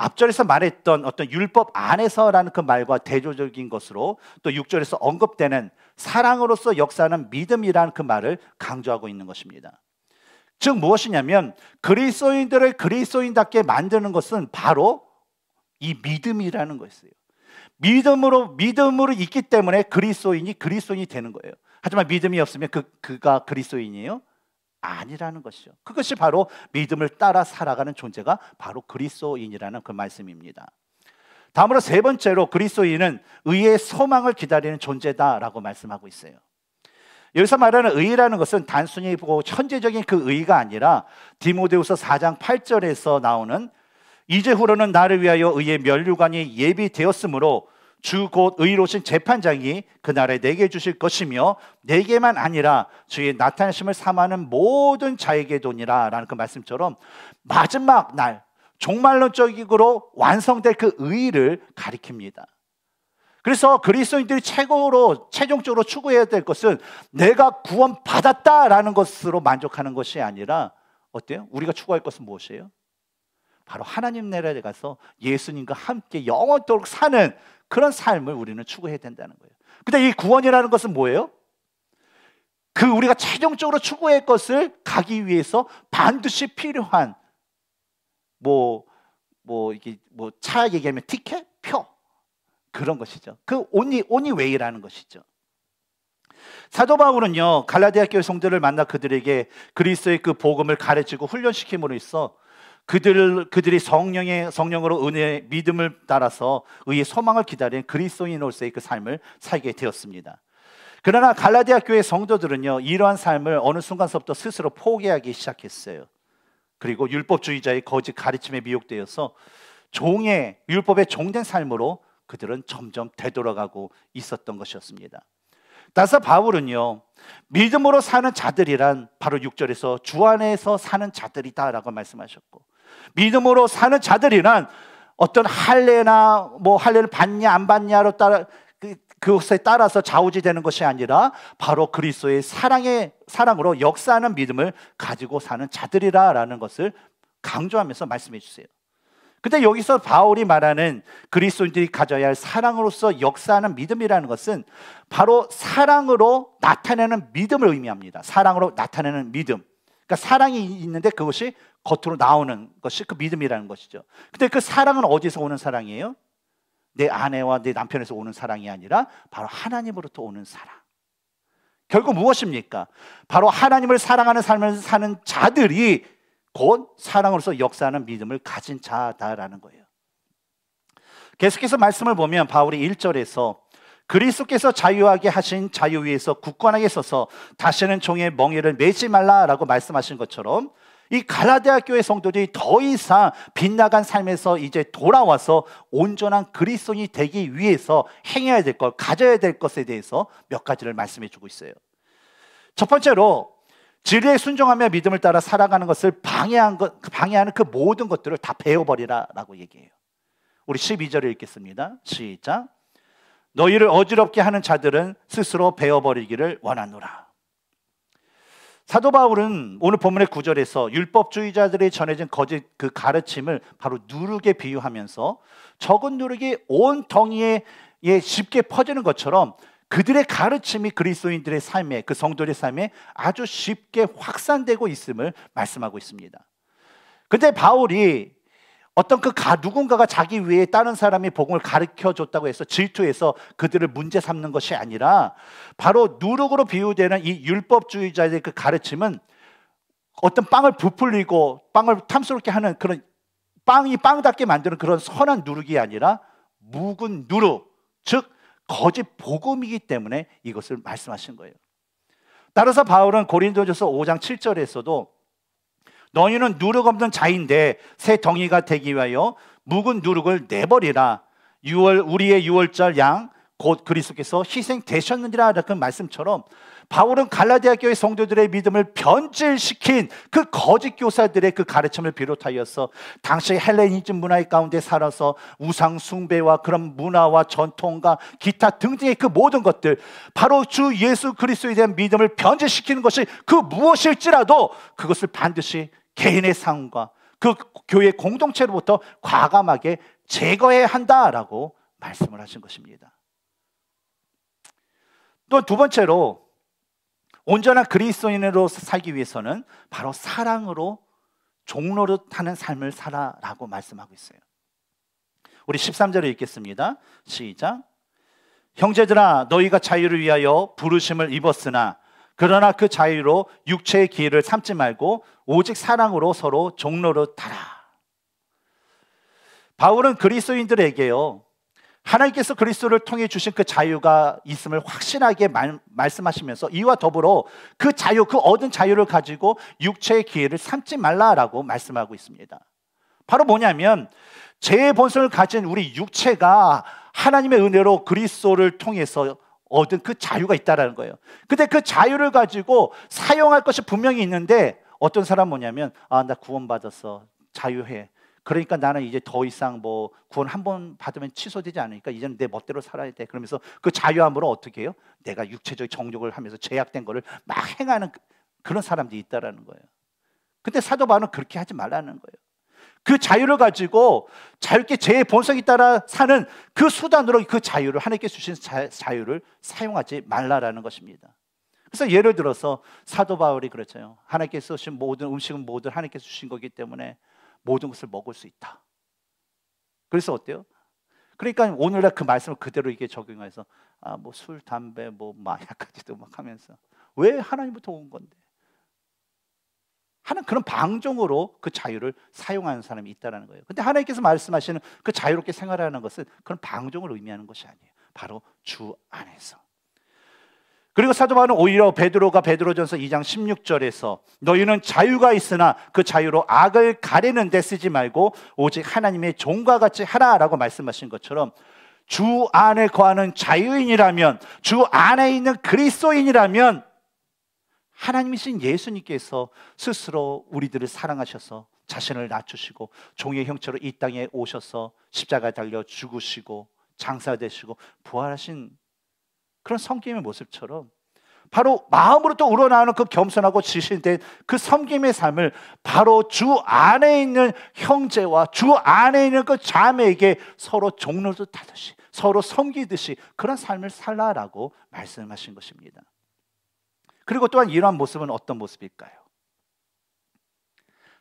앞절에서 말했던 어떤 율법 안에서라는 그 말과 대조적인 것으로 또 6절에서 언급되는 사랑으로서 역사는 믿음이라는 그 말을 강조하고 있는 것입니다. 즉 무엇이냐면 그리스도인들을 그리스도인답게 만드는 것은 바로 이 믿음이라는 것이에요. 믿음으로 믿음으로 있기 때문에 그리스도인이 그리스도인이 되는 거예요. 하지만 믿음이 없으면 그 그가 그리스도인이에요? 아니라는 것이죠. 그것이 바로 믿음을 따라 살아가는 존재가 바로 그리스도인이라는 그 말씀입니다. 다음으로 세 번째로 그리스도인은 의의 소망을 기다리는 존재다라고 말씀하고 있어요. 여기서 말하는 의라는 의 것은 단순히 보고 현재적인 그 의가 의 아니라 디모데우서 4장 8절에서 나오는 이제 후로는 나를 위하여 의의 면류관이 예비되었으므로 주곧 의로우신 재판장이 그날에 내게 주실 것이며 내게만 아니라 주의 나타나심을 삼하는 모든 자에게 돈이라 라는 그 말씀처럼 마지막 날 종말론적으로 완성될 그 의의를 가리킵니다. 그래서 그리스도인들이 최고로 최종적으로 추구해야 될 것은 내가 구원 받았다라는 것으로 만족하는 것이 아니라 어때요? 우리가 추구할 것은 무엇이에요? 바로 하나님 나라에 가서 예수님과 함께 영원토록 사는 그런 삶을 우리는 추구해야 된다는 거예요. 근데 이 구원이라는 것은 뭐예요? 그 우리가 최종적으로 추구할 것을 가기 위해서 반드시 필요한 뭐뭐 뭐 이게 뭐차 얘기하면 티켓, 표 그런 것이죠. 그 온이 온이 웨이라는 것이죠. 사도 바울은요 갈라디아 교회 성도를 만나 그들에게 그리스의그 복음을 가르치고 훈련시킴으로 있어 그들 그들이 성령의 성령으로 은혜 믿음을 따라서 의의 소망을 기다리는 그리스도인으로서의 그 삶을 살게 되었습니다. 그러나 갈라디아 교회 성도들은요 이러한 삶을 어느 순간서부터 스스로 포기하기 시작했어요. 그리고 율법주의자의 거짓 가르침에 미혹되어서 종의 율법에 종된 삶으로 그들은 점점 되돌아가고 있었던 것이었습니다. 따라서 바울은요 믿음으로 사는 자들이란 바로 6절에서 주 안에서 사는 자들이다라고 말씀하셨고 믿음으로 사는 자들이란 어떤 할례나 뭐 할례를 받냐 안 받냐로 따라 그, 그것에 따라서 좌우지되는 것이 아니라 바로 그리스도의 사랑의 사랑으로 역사하는 믿음을 가지고 사는 자들이라라는 것을 강조하면서 말씀해 주세요. 근데 여기서 바울이 말하는 그리스도인들이 가져야 할 사랑으로서 역사하는 믿음이라는 것은 바로 사랑으로 나타내는 믿음을 의미합니다. 사랑으로 나타내는 믿음. 그러니까 사랑이 있는데 그것이 겉으로 나오는 것이 그 믿음이라는 것이죠. 근데 그 사랑은 어디서 오는 사랑이에요? 내 아내와 내 남편에서 오는 사랑이 아니라 바로 하나님으로부터 오는 사랑. 결국 무엇입니까? 바로 하나님을 사랑하는 삶을 사는 자들이 곧 사랑으로서 역사하는 믿음을 가진 자다라는 거예요. 계속해서 말씀을 보면 바울이 1절에서 그리스도께서 자유하게 하신 자유 위에서 굳건하게 서서 다시는 종의 멍에를 매지 말라라고 말씀하신 것처럼 이 갈라디아 교회 성도들이 더 이상 빗나간 삶에서 이제 돌아와서 온전한 그리스도인이 되기 위해서 행해야 될 것, 가져야 될 것에 대해서 몇 가지를 말씀해 주고 있어요. 첫 번째로 진리에 순종하며 믿음을 따라 살아가는 것을 방해한 것, 방해하는 그 모든 것들을 다 배워버리라라고 얘기해요. 우리 12절을 읽겠습니다. 시작. 너희를 어지럽게 하는 자들은 스스로 베어버리기를 원하노라. 사도 바울은 오늘 본문의 구절에서 율법주의자들이 전해진 거짓 그 가르침을 바로 누룩에 비유하면서 적은 누룩이 온 덩이에 쉽게 퍼지는 것처럼 그들의 가르침이 그리스도인들의 삶에 그 성도들의 삶에 아주 쉽게 확산되고 있음을 말씀하고 있습니다. 근데 바울이 어떤 그 가, 누군가가 자기 위에 다른 사람이 복음을 가르쳐 줬다고 해서 질투해서 그들을 문제 삼는 것이 아니라 바로 누룩으로 비유되는 이 율법주의자의 그 가르침은 어떤 빵을 부풀리고 빵을 탐스럽게 하는 그런 빵이 빵답게 만드는 그런 선한 누룩이 아니라 묵은 누룩, 즉 거짓 복음이기 때문에 이것을 말씀하신 거예요. 따라서 바울은 고린도전서 5장 7절에서도 너희는 누룩 없는 자인데 새 덩이가 되기 위하여 묵은 누룩을 내버리라. 6월 우리의 6월절 양 곧 그리스도께서 희생되셨느니라 라는 말씀처럼 바울은 갈라디아 교회 성도들의 믿음을 변질시킨 그 거짓 교사들의 그 가르침을 비롯하여서 당시 헬레니즘 문화 가운데 살아서 우상 숭배와 그런 문화와 전통과 기타 등등의 그 모든 것들 바로 주 예수 그리스도에 대한 믿음을 변질시키는 것이 그 무엇일지라도 그것을 반드시 개인의 삶과 그 교회 공동체로부터 과감하게 제거해야 한다라고 말씀을 하신 것입니다. 또 두 번째로 온전한 그리스도인으로서 살기 위해서는 바로 사랑으로 종로릇하는 삶을 살아라고 말씀하고 있어요. 우리 13절을 읽겠습니다. 시작. 형제들아 너희가 자유를 위하여 부르심을 입었으나 그러나 그 자유로 육체의 기회를 삼지 말고 오직 사랑으로 서로 종로를 타라. 바울은 그리스인들에게요 하나님께서 그리스도를 통해 주신 그 자유가 있음을 확신하게 말, 말씀하시면서 이와 더불어 그 자유, 그 얻은 자유를 가지고 육체의 기회를 삼지 말라라고 말씀하고 있습니다. 바로 뭐냐면 죄의 본성을 가진 우리 육체가 하나님의 은혜로 그리스도를 통해서 얻은 그 자유가 있다라는 거예요. 근데 그 자유를 가지고 사용할 것이 분명히 있는데 어떤 사람 뭐냐면 아 나 구원 받았어 자유해. 그러니까 나는 이제 더 이상 뭐 구원 한 번 받으면 취소되지 않으니까 이제는 내 멋대로 살아야 돼. 그러면서 그 자유함으로 어떻게 해요? 내가 육체적 정욕을 하면서 제약된 거를 막 행하는 그, 그런 사람들이 있다라는 거예요. 근데 사도 바울은 그렇게 하지 말라는 거예요. 그 자유를 가지고 자유롭게 제 본성에 따라 사는 그 수단으로 그 자유를 하나님께 주신 자, 자유를 사용하지 말라라는 것입니다. 그래서 예를 들어서 사도 바울이 그렇죠. 하나님께서 주신 모든 음식은 모든 하나님께서 주신 거기 때문에 모든 것을 먹을 수 있다. 그래서 어때요? 그러니까 오늘날 그 말씀을 그대로 이게 적용해서 아뭐술 담배 뭐 마약까지도 막 하면서 왜 하나님부터 온 건데 하는 그런 방종으로 그 자유를 사용하는 사람이 있다라는 거예요. 근데 하나님께서 말씀하시는 그 자유롭게 생활하는 것은 그런 방종을 의미하는 것이 아니에요. 바로 주 안에서. 그리고 사도 바울은 오히려 베드로가 베드로전서 2장 16절에서 너희는 자유가 있으나 그 자유로 악을 가리는 데 쓰지 말고 오직 하나님의 종과 같이 하라라고 말씀하신 것처럼 주 안에 거하는 자유인이라면 주 안에 있는 그리스도인이라면 하나님이신 예수님께서 스스로 우리들을 사랑하셔서 자신을 낮추시고 종의 형체로 이 땅에 오셔서 십자가에 달려 죽으시고 장사되시고 부활하신 그런 성김의 모습처럼 바로 마음으로 또 우러나오는 그 겸손하고 지신된 그 섬김의 삶을 바로 주 안에 있는 형제와 주 안에 있는 그 자매에게 서로 종로도 타듯이 서로 섬기듯이 그런 삶을 살라라고 말씀하신 것입니다. 그리고 또한 이러한 모습은 어떤 모습일까요?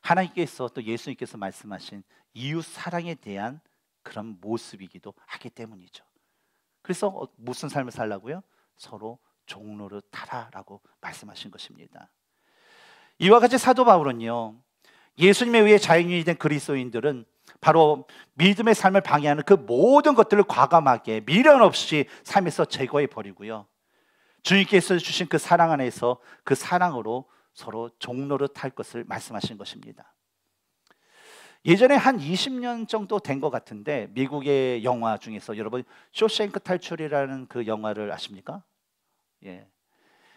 하나님께서 또 예수님께서 말씀하신 이웃 사랑에 대한 그런 모습이기도 하기 때문이죠. 그래서 어, 무슨 삶을 살라고요? 서로 종로를 타라라고 말씀하신 것입니다. 이와 같이 사도 바울은요. 예수님에 의해 자유인이 된 그리스도인들은 바로 믿음의 삶을 방해하는 그 모든 것들을 과감하게 미련 없이 삶에서 제거해 버리고요. 주님께서 주신 그 사랑 안에서 그 사랑으로 서로 종로를 탈 것을 말씀하신 것입니다. 예전에 한 20년 정도 된 것 같은데 미국의 영화 중에서 여러분 쇼생크 탈출이라는 그 영화를 아십니까? 예.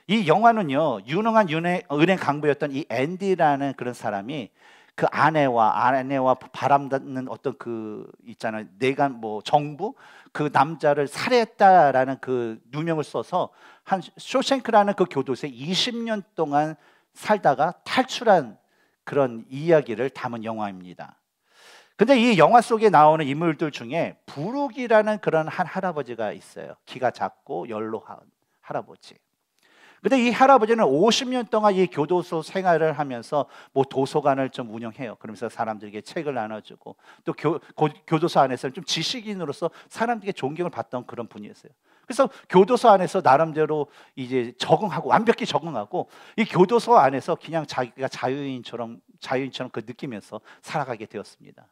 이 영화는요 유능한 은행, 은행 강부였던 이 앤디라는 그런 사람이 그 아내와 아내와 바람닿는 어떤 그있잖아 내간 뭐 정부 그 남자를 살해했다라는 그 누명을 써서 한 쇼생크라는 그 교도소에 20년 동안 살다가 탈출한 그런 이야기를 담은 영화입니다. 근데 이 영화 속에 나오는 인물들 중에 부룩이라는 그런 한 할아버지가 있어요. 키가 작고 연로한 할아버지. 근데 이 할아버지는 50년 동안 이 교도소 생활을 하면서 뭐 도서관을 좀 운영해요. 그러면서 사람들에게 책을 나눠주고 또 교, 교도소 안에서는 좀 지식인으로서 사람들에게 존경을 받던 그런 분이었어요. 그래서 교도소 안에서 나름대로 이제 적응하고 완벽히 적응하고 이 교도소 안에서 그냥 자기가 자유인처럼 자유인처럼 그 느끼면서 살아가게 되었습니다.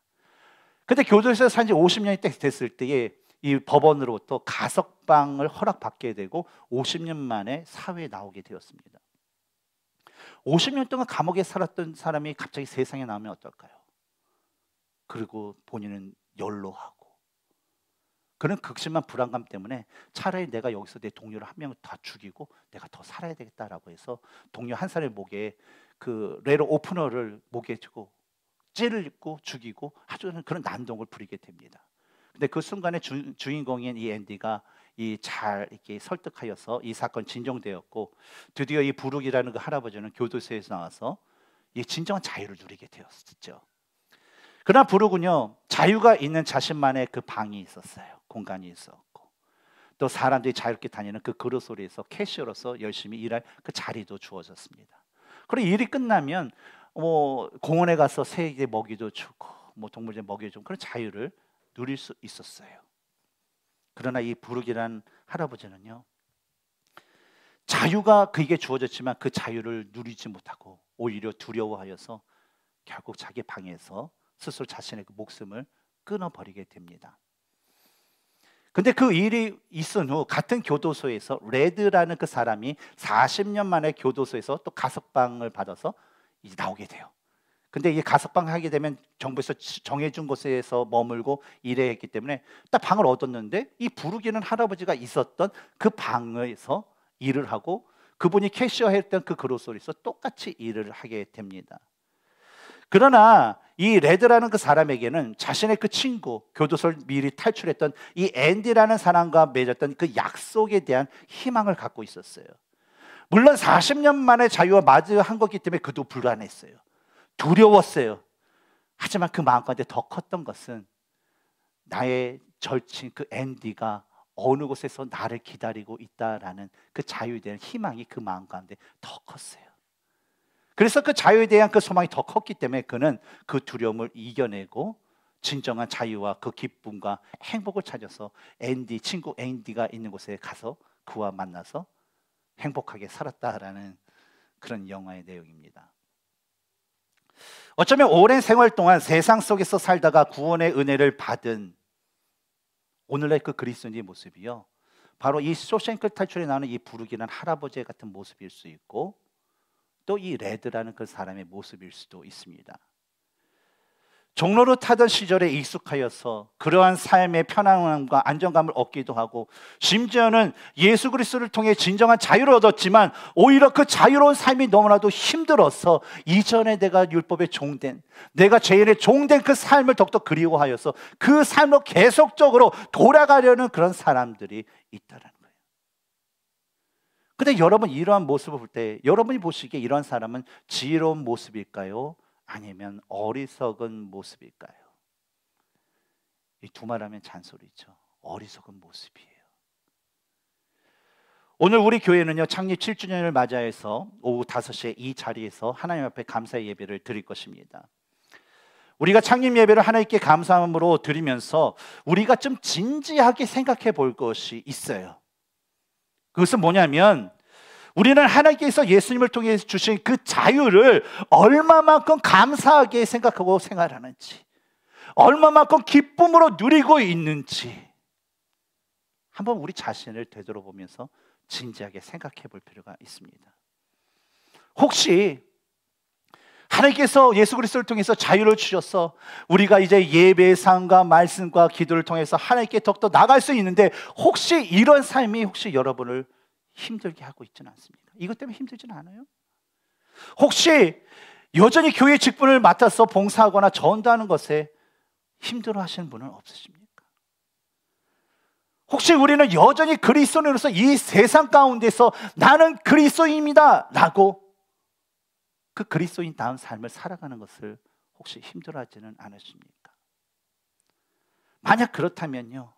근데 교도소에서 산 지 50년이 됐을 때에 이 법원으로부터 가석방을 허락받게 되고 50년 만에 사회에 나오게 되었습니다. 50년 동안 감옥에 살았던 사람이 갑자기 세상에 나오면 어떨까요? 그리고 본인은 연로하고 그런 극심한 불안감 때문에 차라리 내가 여기서 내 동료를 한명다 죽이고 내가 더 살아야 되겠다라고 해서 동료 한 사람의 목에 그 레로 오프너를 목에 주고 찌를 입고 죽이고 아주 그런 난동을 부리게 됩니다. 근데 그 순간에 주, 주인공인 이 앤디가 이 잘 이렇게 설득하여서 이 사건 진정되었고 드디어 이 부룩이라는 그 할아버지는 교도소에서 나와서 이 진정한 자유를 누리게 되었죠. 그러나 부르군요. 자유가 있는 자신만의 그 방이 있었어요. 공간이 있었고. 또 사람들이 자유롭게 다니는 그 그릇 소리에서 캐시어로서 열심히 일할 그 자리도 주어졌습니다. 그리고 일이 끝나면 뭐 공원에 가서 새에게 먹이도 주고 뭐 동물들 먹여 주고 그런 자유를 누릴 수 있었어요. 그러나 이 부르기란 할아버지는요. 자유가 그에게 주어졌지만 그 자유를 누리지 못하고 오히려 두려워하여서 결국 자기 방에서 스스로 자신의 그 목숨을 끊어버리게 됩니다. 근데 그 일이 있은 후 같은 교도소에서 레드라는 그 사람이 40년 만에 교도소에서 또 가석방을 받아서 이제 나오게 돼요. 근데 이 가석방 하게 되면 정부에서 정해준 곳에서 머물고 일했기 해 때문에 딱 방을 얻었는데 이 부르기는 할아버지가 있었던 그 방에서 일을 하고 그분이 캐시어 했던 그 그로소리에서 똑같이 일을 하게 됩니다. 그러나 이 레드라는 그 사람에게는 자신의 그 친구 교도소를 미리 탈출했던 이 앤디라는 사람과 맺었던 그 약속에 대한 희망을 갖고 있었어요. 물론 40년 만에 자유와 마주한 거기 때문에 그도 불안했어요. 두려웠어요. 하지만 그 마음 가운데 더 컸던 것은 나의 절친 그 앤디가 어느 곳에서 나를 기다리고 있다라는 그 자유에 대한 희망이 그 마음 가운데 더 컸어요. 그래서 그 자유에 대한 그 소망이 더 컸기 때문에 그는 그 두려움을 이겨내고 진정한 자유와 그 기쁨과 행복을 찾아서 앤디 친구 앤디가 있는 곳에 가서 그와 만나서 행복하게 살았다라는 그런 영화의 내용입니다. 어쩌면 오랜 생활 동안 세상 속에서 살다가 구원의 은혜를 받은 오늘날 그 그리스도인의 모습이요. 바로 이 쇼생크 탈출에 나오는 이 부르기는 할아버지 같은 모습일 수 있고 모이 레드라는 그 사람의 모습일 수도 있습니다. 종로로 타던 시절에 익숙하여서 그러한 삶의 편안함과 안정감을 얻기도 하고 심지어는 예수 그리스도를 통해 진정한 자유를 얻었지만 오히려 그 자유로운 삶이 너무나도 힘들어서 이전에 내가 율법에 종된 내가 죄인에 종된 그 삶을 더욱더 그리워하여서 그 삶으로 계속적으로 돌아가려는 그런 사람들이 있다는 근데 여러분 이러한 모습을 볼 때 여러분이 보시기에 이러한 사람은 지혜로운 모습일까요? 아니면 어리석은 모습일까요? 이 두 말하면 잔소리죠. 어리석은 모습이에요. 오늘 우리 교회는요 창립 7주년을 맞이해서 오후 5시에 이 자리에서 하나님 앞에 감사의 예배를 드릴 것입니다. 우리가 창립 예배를 하나님께 감사함으로 드리면서 우리가 좀 진지하게 생각해 볼 것이 있어요. 그것은 뭐냐면 우리는 하나님께서 예수님을 통해 주신 그 자유를 얼마만큼 감사하게 생각하고 생활하는지, 얼마만큼 기쁨으로 누리고 있는지, 한번 우리 자신을 되돌아보면서 진지하게 생각해 볼 필요가 있습니다. 혹시 하나님께서 예수 그리스도를 통해서 자유를 주셔서 우리가 이제 예배상과 말씀과 기도를 통해서 하나님께 더욱더 나갈 수 있는데 혹시 이런 삶이 혹시 여러분을 힘들게 하고 있지는 않습니까? 이것 때문에 힘들지는 않아요? 혹시 여전히 교회 직분을 맡아서 봉사하거나 전도하는 것에 힘들어 하시는 분은 없으십니까? 혹시 우리는 여전히 그리스도인으로서 이 세상 가운데서 나는 그리스도입니다 라고 그 그리스도인 다음 삶을 살아가는 것을 혹시 힘들어하지는 않으십니까? 만약 그렇다면요.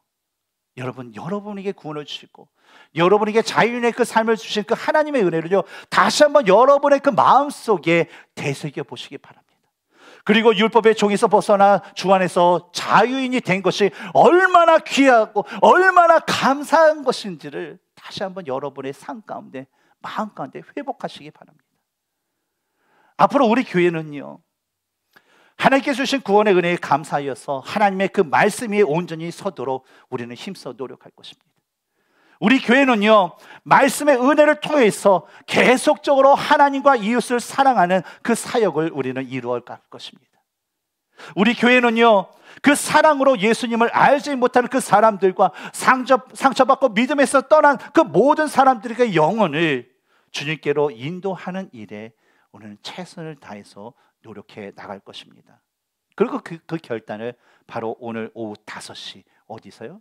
여러분, 여러분에게 구원을 주시고, 여러분에게 자유인의 그 삶을 주신 그 하나님의 은혜를요, 다시 한번 여러분의 그 마음 속에 되새겨 보시기 바랍니다. 그리고 율법의 종에서 벗어나 주 안에서 자유인이 된 것이 얼마나 귀하고, 얼마나 감사한 것인지를 다시 한번 여러분의 삶 가운데, 마음 가운데 회복하시기 바랍니다. 앞으로 우리 교회는요. 하나님께서 주신 구원의 은혜에 감사하여서 하나님의 그 말씀 이 온전히 서도록 우리는 힘써 노력할 것입니다. 우리 교회는요, 말씀의 은혜를 통해서 계속적으로 하나님과 이웃을 사랑하는 그 사역을 우리는 이루어갈 것입니다. 우리 교회는요, 그 사랑으로 예수님을 알지 못하는 그 사람들과 상처, 상처받고 믿음에서 떠난 그 모든 사람들에게 영혼을 주님께로 인도하는 일에 우리는 최선을 다해서 노력해 나갈 것입니다. 그리고 그, 그 결단을 바로 오늘 오후 5시 어디서요?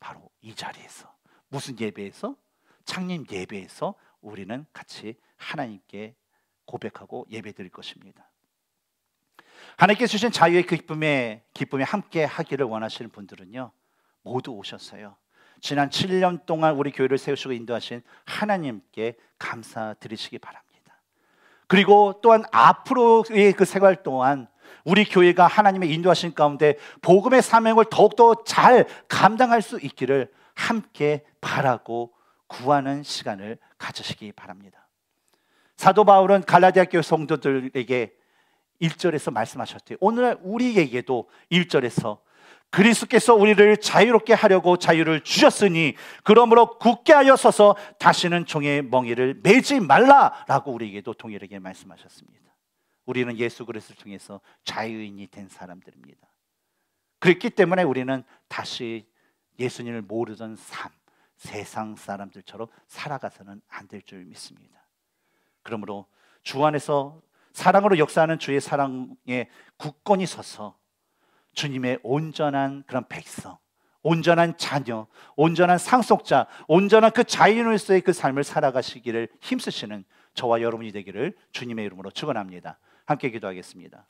바로 이 자리에서 무슨 예배에서? 창립 예배에서 우리는 같이 하나님께 고백하고 예배드릴 것입니다. 하나님께 주신 자유의 기쁨에 기쁨에 함께 하기를 원하시는 분들은요 모두 오셨어요. 지난 7년 동안 우리 교회를 세우시고 인도하신 하나님께 감사드리시기 바랍니다. 그리고 또한 앞으로의 그 생활 동안 우리 교회가 하나님의 인도하신 가운데 복음의 사명을 더욱더 잘 감당할 수 있기를 함께 바라고 구하는 시간을 가지시기 바랍니다. 사도 바울은 갈라디아 교회 성도들에게 1절에서 말씀하셨대요. 오늘 우리에게도 1절에서 그리스께서 우리를 자유롭게 하려고 자유를 주셨으니 그러므로 굳게 하여 서서 다시는 종의 멍이를 매지 말라라고 우리에게도 동일하게 말씀하셨습니다. 우리는 예수 그리스도를 통해서 자유인이 된 사람들입니다. 그렇기 때문에 우리는 다시 예수님을 모르던 삶, 세상 사람들처럼 살아가서는 안 될 줄 믿습니다. 그러므로 주 안에서 사랑으로 역사하는 주의 사랑에 굳건히 서서 주님의 온전한 그런 백성, 온전한 자녀, 온전한 상속자, 온전한 그 자인으로서의 그 삶을 살아가시기를 힘쓰시는 저와 여러분이 되기를 주님의 이름으로 축원합니다. 함께 기도하겠습니다.